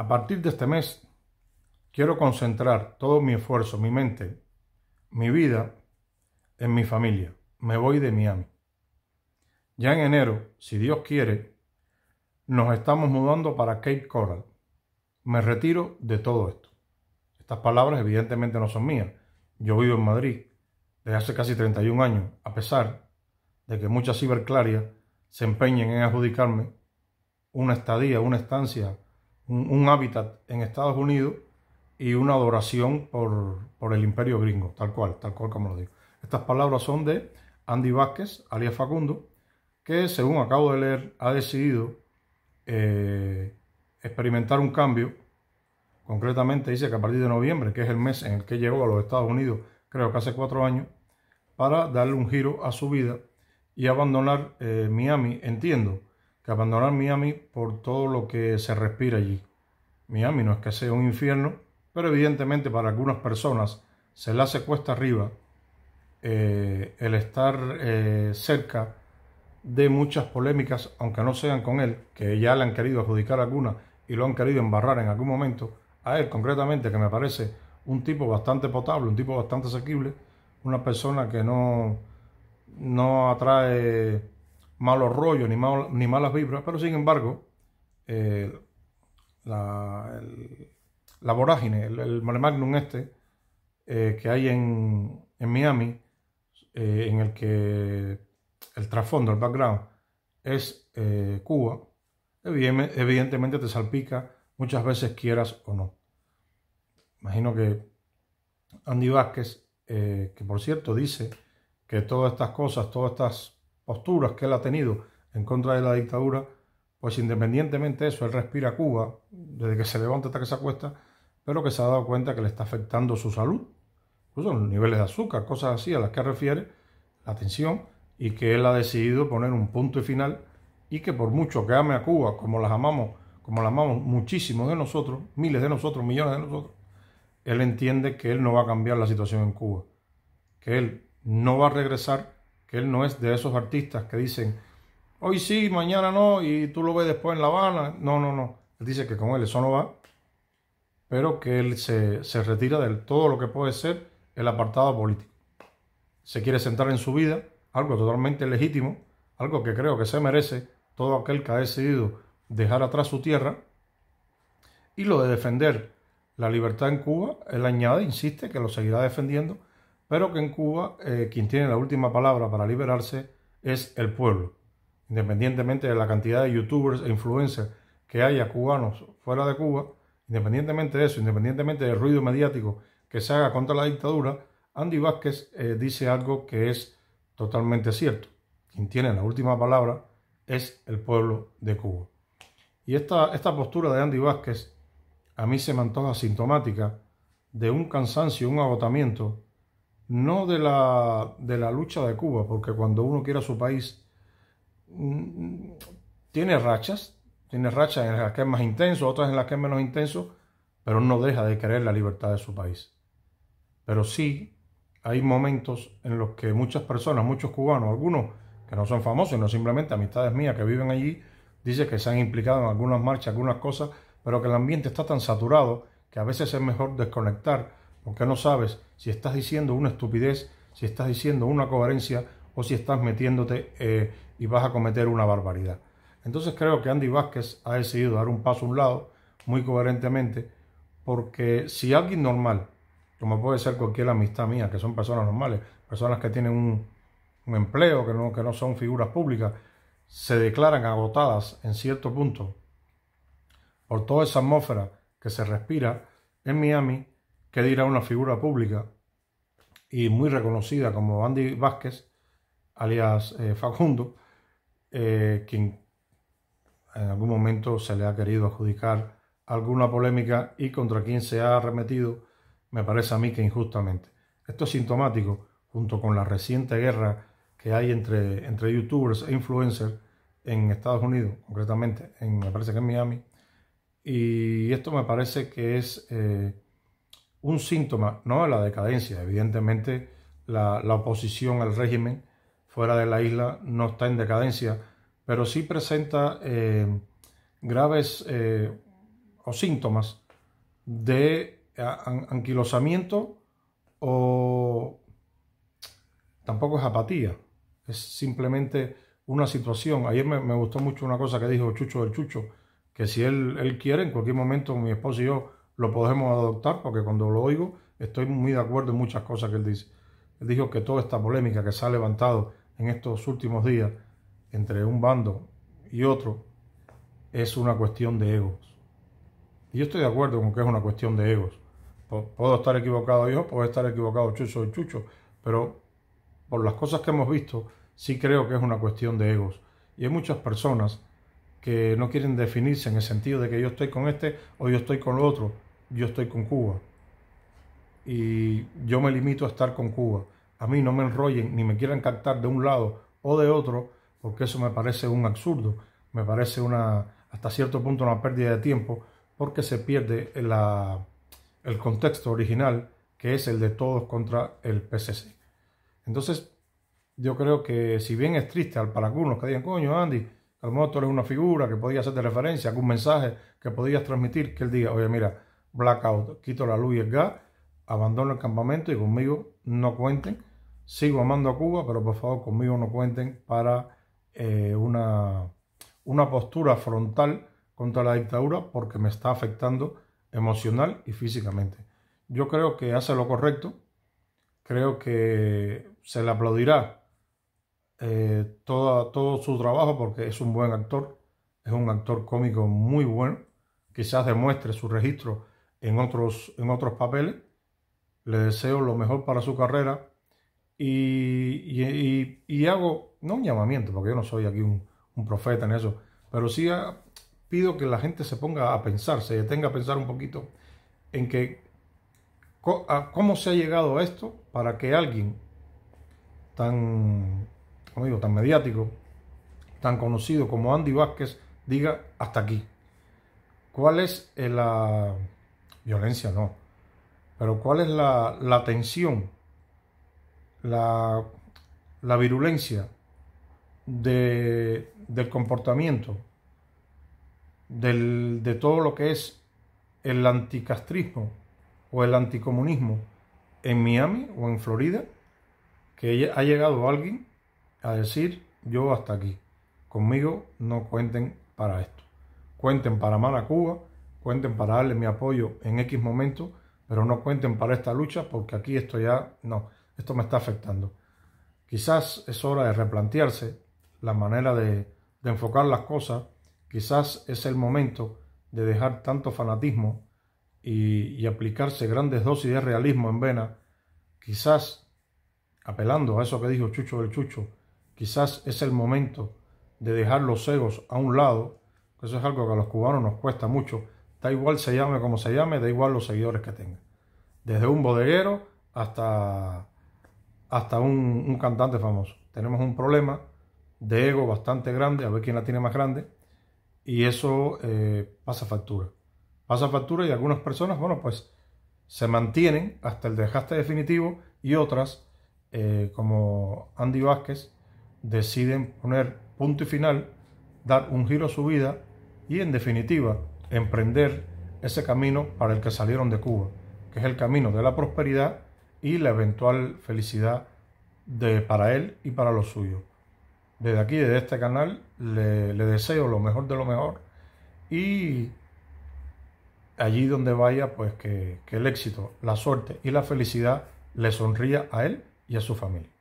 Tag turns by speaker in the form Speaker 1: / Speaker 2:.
Speaker 1: A partir de este mes, quiero concentrar todo mi esfuerzo, mi mente, mi vida en mi familia. Me voy de Miami. Ya en enero, si Dios quiere, nos estamos mudando para Cape Coral. Me retiro de todo esto. Estas palabras evidentemente no son mías. Yo vivo en Madrid desde hace casi 31 años, a pesar de que muchas ciberclarias se empeñen en adjudicarme una estadía, una estancia un, hábitat en Estados Unidos y una adoración por, el imperio gringo, tal cual, tal cual como lo digo. Estas palabras son de Andy Vázquez, alias Facundo, que según acabo de leer ha decidido eh, experimentar un cambio. Concretamente dice que a partir de noviembre, que es el mes en el que llegó a los Estados Unidos, creo que hace cuatro años, para darle un giro a su vida y abandonar eh, Miami, entiendo, abandonar Miami por todo lo que se respira allí. Miami no es que sea un infierno, pero evidentemente para algunas personas se le hace cuesta arriba eh, el estar eh, cerca de muchas polémicas, aunque no sean con él, que ya le han querido adjudicar alguna y lo han querido embarrar en algún momento, a él concretamente, que me parece un tipo bastante potable, un tipo bastante asequible, una persona que no, no atrae malos rollos ni, ni malas vibras, pero sin embargo, eh, la, vorágine, el, el magnum este eh, que hay en, Miami, eh, en el que el trasfondo, el background es Cuba, evidentemente te salpica muchas veces quieras o no. Imagino que Andy Vázquez, que por cierto dice que todas estas cosas, todas estas posturas que él ha tenido en contra de la dictadura, pues independientemente de eso, él respira Cuba desde que se levanta hasta que se acuesta, pero que se ha dado cuenta que le está afectando su salud, incluso los niveles de azúcar, cosas así a las que refiere, la tensión, y que él ha decidido poner un punto y final y que por mucho que ame a Cuba, como las amamos, como la amamos muchísimos de nosotros, miles de nosotros, millones de nosotros, él entiende que él no va a cambiar la situación en Cuba, que él no va a regresar que él no es de esos artistas que dicen, hoy sí, mañana no, y tú lo ves después en La Habana. No, no, no. Él dice que con él eso no va, pero que él se, se retira de todo lo que puede ser el apartado político. Se quiere sentar en su vida, algo totalmente legítimo, algo que creo que se merece todo aquel que ha decidido dejar atrás su tierra. Y lo de defender la libertad en Cuba, él añade, insiste, que lo seguirá defendiendo pero que en Cuba eh, quien tiene la última palabra para liberarse es el pueblo. Independientemente de la cantidad de youtubers e influencers que haya cubanos fuera de Cuba, independientemente de eso, independientemente del ruido mediático que se haga contra la dictadura, Andy Vázquez eh, dice algo que es totalmente cierto. Quien tiene la última palabra es el pueblo de Cuba. Y esta, esta postura de Andy Vázquez a mí se me antoja sintomática de un cansancio, un agotamiento no de la, de la lucha de Cuba, porque cuando uno quiere a su país, mm, tiene rachas, tiene rachas en las que es más intenso, otras en las que es menos intenso, pero no deja de querer la libertad de su país. Pero sí hay momentos en los que muchas personas, muchos cubanos, algunos que no son famosos, sino simplemente amistades mías que viven allí, dicen que se han implicado en algunas marchas, algunas cosas, pero que el ambiente está tan saturado que a veces es mejor desconectar porque no sabes si estás diciendo una estupidez, si estás diciendo una coherencia o si estás metiéndote eh, y vas a cometer una barbaridad. Entonces creo que Andy Vázquez ha decidido dar un paso a un lado, muy coherentemente, porque si alguien normal, como puede ser cualquier amistad mía, que son personas normales, personas que tienen un, empleo, que no, que no son figuras públicas, se declaran agotadas en cierto punto por toda esa atmósfera que se respira en Miami, que dirá una figura pública y muy reconocida como Andy Vázquez, alias eh, Facundo, eh, quien en algún momento se le ha querido adjudicar alguna polémica y contra quien se ha arremetido, me parece a mí que injustamente. Esto es sintomático, junto con la reciente guerra que hay entre, entre youtubers e influencers en Estados Unidos, concretamente, en, me parece que en Miami, y esto me parece que es... Eh, un síntoma, no de la decadencia, evidentemente la, oposición al régimen fuera de la isla no está en decadencia, pero sí presenta eh, graves eh, o síntomas de eh, anquilosamiento o tampoco es apatía, es simplemente una situación. Ayer me, gustó mucho una cosa que dijo Chucho del Chucho, que si él, él quiere, en cualquier momento mi esposo y yo lo podemos adoptar, porque cuando lo oigo estoy muy de acuerdo en muchas cosas que él dice. Él dijo que toda esta polémica que se ha levantado en estos últimos días entre un bando y otro es una cuestión de egos. Y yo estoy de acuerdo con que es una cuestión de egos. Puedo estar equivocado yo, puedo estar equivocado Chucho y Chucho, pero por las cosas que hemos visto, sí creo que es una cuestión de egos. Y hay muchas personas que no quieren definirse en el sentido de que yo estoy con este o yo estoy con lo otro yo estoy con Cuba. Y yo me limito a estar con Cuba. A mí no me enrollen ni me quieran captar de un lado o de otro, porque eso me parece un absurdo. Me parece una, hasta cierto punto una pérdida de tiempo, porque se pierde el contexto original, que es el de todos contra el PCC. Entonces, yo creo que si bien es triste para algunos que digan, coño, Andy, a lo mejor tú eres una figura que podía hacer referencia, algún mensaje que podías transmitir, que él diga, oye, mira, blackout, quito la luz y el gas, abandono el campamento y conmigo no cuenten. Sigo amando a Cuba, pero por favor conmigo no cuenten para eh, una, una postura frontal contra la dictadura porque me está afectando emocional y físicamente. Yo creo que hace lo correcto, creo que se le aplaudirá eh, todo su trabajo porque es un buen actor, es un actor cómico muy bueno, quizás demuestre su registro en otros, en otros papeles. Le deseo lo mejor para su carrera y, hago, no un llamamiento, porque yo no soy aquí un, profeta en eso, pero sí pido que la gente se ponga a pensar, se detenga a pensar un poquito en que cómo se ha llegado a esto para que alguien tan, tan mediático, tan conocido como Andy Vázquez diga hasta aquí. ¿Cuál es la violencia no. Pero ¿cuál es la, la tensión, la, virulencia del comportamiento, del, de todo lo que es el anticastrismo o el anticomunismo en Miami o en Florida, que ha llegado alguien a decir yo hasta aquí, conmigo no cuenten para esto, cuenten para Maracuba Cuba, cuenten para darle mi apoyo en X momento, pero no cuenten para esta lucha porque aquí esto ya, no, esto me está afectando. Quizás es hora de replantearse la manera de, enfocar las cosas, quizás es el momento de dejar tanto fanatismo y, aplicarse grandes dosis de realismo en vena, quizás apelando a eso que dijo Chucho del Chucho, quizás es el momento de dejar los egos a un lado, eso es algo que a los cubanos nos cuesta mucho, Da igual se llame como se llame, da igual los seguidores que tenga. Desde un bodeguero hasta, hasta un, cantante famoso. Tenemos un problema de ego bastante grande, a ver quién la tiene más grande, y eso eh, pasa factura. Pasa factura y algunas personas, bueno, pues se mantienen hasta el desgaste definitivo y otras, eh, como Andy Vázquez, deciden poner punto y final, dar un giro a su vida y en definitiva emprender ese camino para el que salieron de Cuba, que es el camino de la prosperidad y la eventual felicidad de, para él y para los suyos. Desde aquí, desde este canal, le, deseo lo mejor de lo mejor y allí donde vaya, pues que, que el éxito, la suerte y la felicidad le sonría a él y a su familia.